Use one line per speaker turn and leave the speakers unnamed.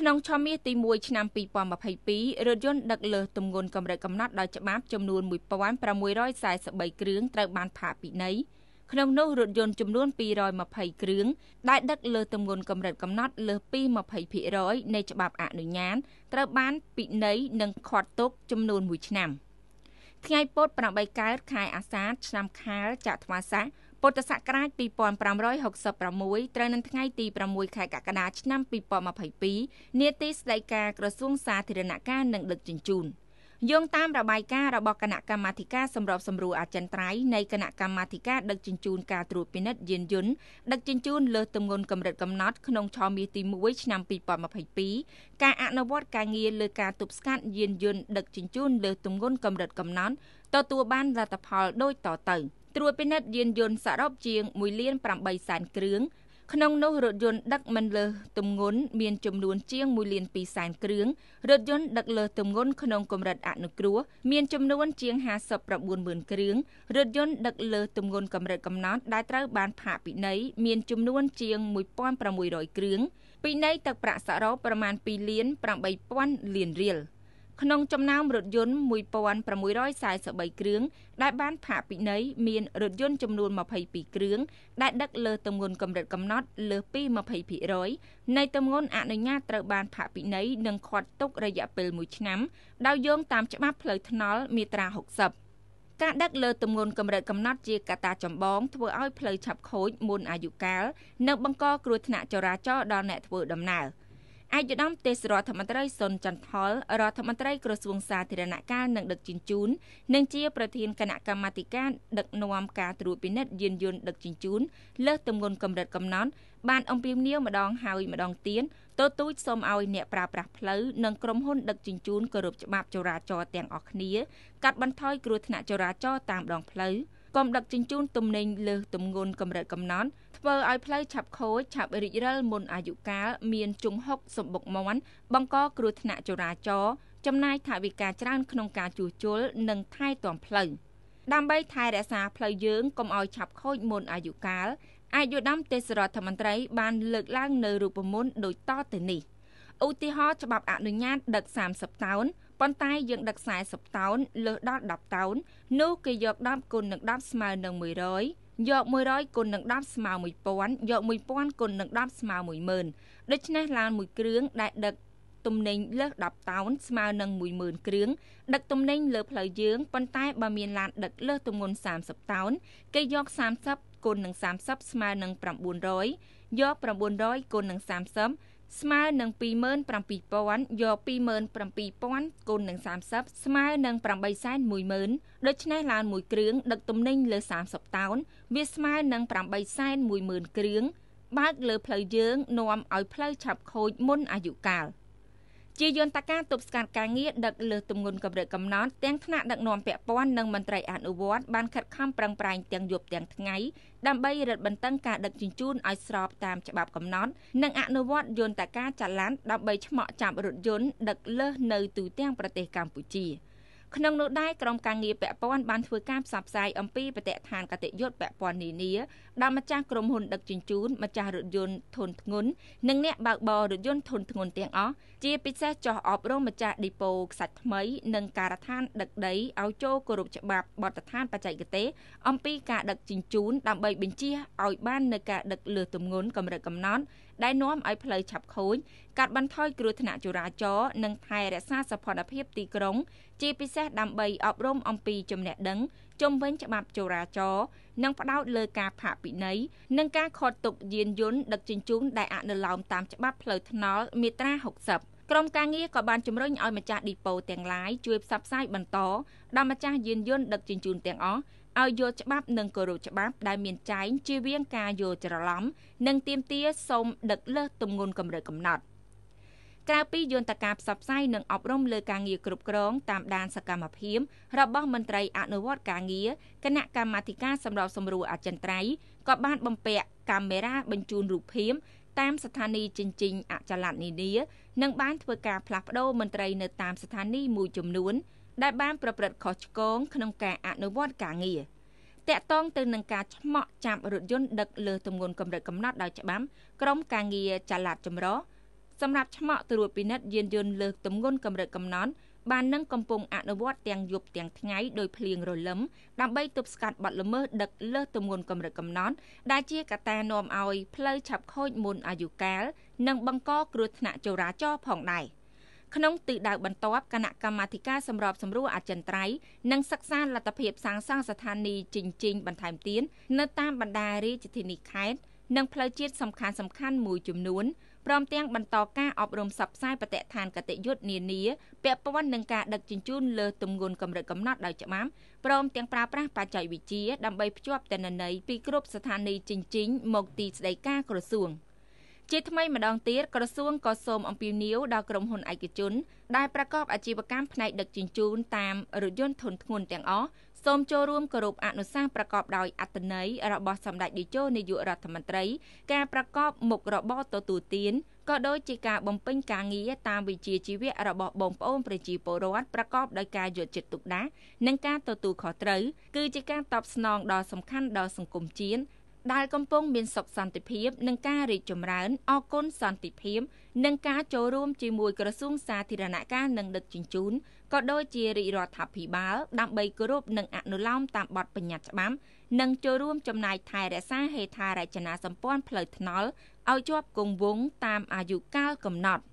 ក្នុងឆមាសទី1ឆ្នាំ2022រថយន្តដឹកលើសទម្ងន់កម្រិតកំណត់ដោយច្បាប់ចំនួន1643គ្រឿងត្រូវបានផាកពិន័យក្នុងនោះរថយន្តចំនួន220គ្រឿងដែលដឹកលើសទម្ងន់កម្រិតកំណត់ លើសពី20%នៃច្បាប់អនុញ្ញាតត្រូវ បានពិន័យនិងឃាត់ទុកចំនួន1ឆ្នាំថ្ងៃពុធ8កើតខែអាសាឍឆ្នាំខាលចត្វាស័កពុទ្ធសករាជ2566ត្រូវនឹងថ្ងៃទី6ខែកក្កដាឆ្នាំ2022នាទីស្តីការក្រសួងសាធារណការនិងដឹកជញ្ជូនយោងតាមរបាយការណ៍របស់គណៈកម្មាធិការសម្របសម្រួលអចិន្ត្រៃយ៍នៃគណៈកម្មាធិការដឹកជញ្ជូនការត្រួតពិនិត្យយានយន្តដឹកជញ្ជូនលើសទម្ងន់កម្រិតកំណត់ក្នុងឆមាសទី1ឆ្នាំ2022ការអនុវត្តការងារលើការទប់ស្កាត់យានយន្តដឹកជញ្ជូនលើសទម្ងន់កម្រិតកំណត់ទទួលបានលទ្ធផលដូចតទៅ។ត្រួតពិនិត្យយានយន្តសរុបជាង1លាន8សែនគ្រឿងក្នុងនោះរថយន្តដឹកមិនលើសទម្ងន់មានចំនួនជាង1លាន2សែនគ្រឿងរថយន្តដឹកលើសទម្ងន់ក្នុងកម្រិតអនុគ្រោះមានចំនួនជាង590,000គ្រឿងរថយន្តដឹកលើសទម្ងន់កម្រិតកំណត់ដែលត្រូវបានផាកពិន័យមានចំនួនជាង1,600គ្រឿងពិន័យទឹកប្រាក់សរុបប្រមាណ2លាន8,000លានរៀល។ក្នុងចំណោមរថយន្ត1643គ្រឿងដែលបាន ផាកពិន័យមានរថយន្តចំនួន22គ្រឿងដែលដឹកលើទម្ងន់កម្រិតកំណត់ លើសពី20%នៃទម្ងន់អនុញ្ញាតត្រូវបាន ផាកពិន័យនិងខាត់ទុករយៈពេល1ឆ្នាំ ដោយយោងតាមច្បាប់ផ្លូវថ្នល់មាត្រា60ការដឹកលើទម្ងន់កម្រិតកំណត់ជាកត្តាចម្បងធ្វើឲ្យផ្លូវឆាប់ខូចមុនអាយុកាលនិងបង្កគ្រោះថ្នាក់ចរាចរណ៍ដល់អ្នកធ្វើដំណើរ។ឯកឧត្តមទេសរដ្ឋមន្ត្រីសុនចន្ទផលរដ្ឋមន្ត្រីក្រសួងសាធារណការនិងដឹកជញ្ជូននិងជាប្រធានគណៈកម្មាធិការដឹកនាំការត្រួតពិនិត្យយានយន្តដឹកជញ្ជូនលើសទម្ងន់កម្រិតកំណត់បានអំពាវនាវម្ដងហើយម្ដងទៀតទទូចសូមឲ្យអ្នកប្រើប្រាស់ផ្លូវនិងក្រុមហ៊ុនដឹកជញ្ជូនគោរពច្បាប់ចរាចរណ៍ទាំងអស់គ្នា កាត់បន្ថយគ្រោះថ្នាក់ចរាចរណ៍តាមដងផ្លូវកុំដឹកជញ្ជូនទំនិញលើសទម្ងន់កម្រិតកំណត់ធ្វើឲ្យផ្លូវឆាប់ខូចឆាប់រីករិលមុនអាយុកាលមានជំហុកសម្បុកមាន់បង្កគ្រោះថ្នាក់ចរាចរណ៍ចំណាយថវិកាច្រើនក្នុងការជួសជុលនិងថែទាំ ផ្លូវដើម្បីថែរក្សាផ្លូវយើងកុំឲ្យឆាប់ខូចមុនអាយុកាល អាយុដាំទេសរដ្ឋមន្ត្រី បាន លើកឡើងនៅរូបមន្តដូចតទៅនេះឧទាហរណ៍ច្បាប់អនុញ្ញាតដឹក30តោនប៉ុន្តែយើងដឹក40តោនលើសដល់10តោននោះគេយក10គុណនឹង10ស្មើនឹង100យក100គុណនឹង10ស្មើ1000យក1000គុណនឹង10ស្មើ10000ដូច្នេះឡានមួយគ្រឿងដែលដឹក ទំនិញលើស10តោនស្មើនឹង10000គ្រឿងដឹកទំនិញលើផ្លូវយើងប៉ុន្តែបើមានឡាន ដឹកលើសទម្ងន់30តោនគេយក30គុណនឹង30ស្មើនឹង900យក900គុណនឹង30ស្មើនឹង27000យក27000គុណនឹង30ស្មើនឹង810,000ដូច្នេះឡានមួយគ្រឿងដឹកទំនិញលើ30តោនវាស្មើនឹង810,000គ្រឿងបើកលើផ្លូវយើង នាំឲ្យផ្លូវឆាប់ខូចមុនអាយុកាល។ជាយន្តការទប់ស្កាត់ការងារដឹកលើសទម្ងន់កម្រិតកំណត់ទាំងថ្នាក់ដឹកនាំពាក់ព័ន្ធនិងមន្ត្រីអនុវត្តបានខិតខំប្រឹងប្រែងទាំងយប់ទាំងថ្ងៃដើម្បីរឹតបន្តឹងការដឹកជញ្ជូនឲ្យស្របតាមច្បាប់កំណត់និងអនុវត្តយន្តការចល័នដើម្បីឆ្មក់ចាប់រថយន្តដឹកលើសនៅទូទាំងប្រទេសកម្ពុជាក្នុងនោះដែរក្រុមការងារពាក់ព័ន្ធបានធ្វើការផ្សព្វផ្សាយអំពីបទដ្ឋានកតិយុត្តពាក់ព័ន្ធនានាដល់ម្ចាស់ក្រុមហ៊ុនដឹកជញ្ជូនម្ចាស់រថយន្តធុនធ្ងន់និងអ្នកបើកបររថយន្តធុនធ្ងន់ទាំងអស់ជាពិសេសចោះអប់រំម្ចាស់ឌីប៉ូខ្សាច់ថ្មី និងការដ្ឋានដឹកដីឲ្យចូលគោរពច្បាប់បទដ្ឋានបច្ចេកទេសអំពីការដឹកជញ្ជូន ដើម្បីបញ្ជាឲ្យបាននៅការដឹកលើសទម្ងន់កម្រិតកំណត់ដែលនាំឲ្យផ្លូវឆាប់ខូចកាត់បន្ថយគ្រោះថ្នាក់ចរាចរណ៍និងថែរក្សាសោភ័ណភាពទីក្រុង ជាពិសេសដើម្បីអប់រំអំពីចំណេះដឹងជំវិញច្បាប់ចរាចរណ៍និងផ្ដោតលើការផាកពិន័យនិងការខត់ទុកយានយន្តដឹកជញ្ជូនដែលអនុលោមតាមច្បាប់ផ្លូវថ្នល់មាត្រា60ក្រុមការងារក៏បានជំរុញឲ្យម្ចាស់ឌីប៉ូទាំងឡាយជួយផ្សព្វផ្សាយបន្តដល់ម្ចាស់យានយន្តដឹកជញ្ជូនទាំងអស់ឲ្យយល់ច្បាប់ និងគោរពច្បាប់ ដែលមានចែងជៀសវាងការយល់ច្រឡំនិងទាមទារសូមដឹកលើសទម្ងន់កម្រិតកំណត់។ក្រៅពីយន្តការផ្សព្វផ្សាយនិងអប់រំលើការងារគ្រប់គ្រងតាមដានសកម្មភាពរបស់មន្ត្រីអនុវត្តការងារគណៈកម្មាធិការសម្របសម្រួលអចិន្ត្រៃយ៍ក៏បានបំពាក់កាមេរ៉ាបញ្ជូនរូបភាពតាមស្ថានីយជញ្ជីងអចលនានានិងបានធ្វើការផ្លាស់ប្តូរមន្ត្រីនៅតាមស្ថានីយមួយចំនួនដែលបានប្រព្រឹត្តខុសឆ្គងក្នុងការអនុវត្តការងារតាក់ទងទៅនឹងការឆ្មក់ចាប់រថយន្តដឹកលើទម្ងន់កម្រិតកំណត់ដោយច្បាប់ក្រមការងារចល័តចម្រោះសម្រាប់ឆ្មាក់ត្រួតពិនិត្យយានយន្តលើសទម្ងន់កម្រិតកំណត់បាននឹងកំពុងអនុវត្តទាំងយប់ទាំងថ្ងៃដោយភ្លៀងរលឹមដើម្បីទប់ស្កាត់បទល្មើសដឹកលើសទម្ងន់កម្រិតកំណត់ដែលជាកត្តានាំឲ្យផ្លូវឆាប់ខូចមុនអាយុកាល និងបង្កគ្រោះថ្នាក់ចរាចរណ៍ផងដែរក្នុងទិដៅបន្ទាប់គណៈកម្មាធិការសម្របសម្រួលអចិន្ត្រៃយ៍និងសិក្សាលទ្ធភាពសាងសង់ស្ថានីយ៍ជញ្ជីងបន្ថែមទៀតនៅតាមបណ្ដារាជធានីខេត្តនិងផ្លូវជាតិសំខាន់ៗមួយចំនួនព្រមទាំងបន្តការអប់រំសັບផ្សាយបទដ្ឋានកតិយុត្តនានាពាក់ព័ន្ធនឹងការដឹកជញ្ជូនលើទំនួនកម្រិតកំណត់ដោយច្បាប់ព្រមទាំងប្រើប្រាស់បច្ចេកវិទ្យាដើម្បីភ្ជាប់តនន័យពីគ្រប់ស្ថានីយជញ្ជីងមកទីស្តីការក្រសួង ជាថ្មីម្ដងទៀតក្រសួងក៏សូមអំពាវនាវដល់ក្រុមហ៊ុនឯកជន ដែលប្រកបអាជីវកម្មផ្នែកដឹកជញ្ជូនតាមរថយន្តធុនធ្ងន់ទាំងអស់សូមចូលរួមគោរពអនុសាសន៍ប្រកបដោយអត្ថន័យរបស់សម្ដេចតេជោនាយករដ្ឋមន្ត្រី ការប្រកបមុខរបរទទួលទានក៏ដូចជាការបំពេញការងារតាមវិជ្ជាជីវៈរបស់បងប្អូនប្រជាពលរដ្ឋប្រកបដោយការយកចិត្តទុកដាក់និងការទទួលខុសត្រូវគឺជាការតបស្នងដ៏សំខាន់ដល់សង្គមជាតិដែលកំពុងមានសុខសន្តិភាពនិងការរីកចម្រើនអគុណសន្តិភាពនិងការចូលរួមជាមួយក្រសួងសាធារណការនិងដឹកជញ្ជូនក៏ដូចជារាជរដ្ឋាភិបាលដើម្បីគោរពនិងអនុលោមតាមបទបញ្ញត្តិច្បាប់និងចូលរួមចំណាយថែរក្សាហេដ្ឋារចនាសម្ព័ន្ធផ្លូវថ្នល់ឲ្យជាប់គង់វង្សតាមអាយុកាលកំណត់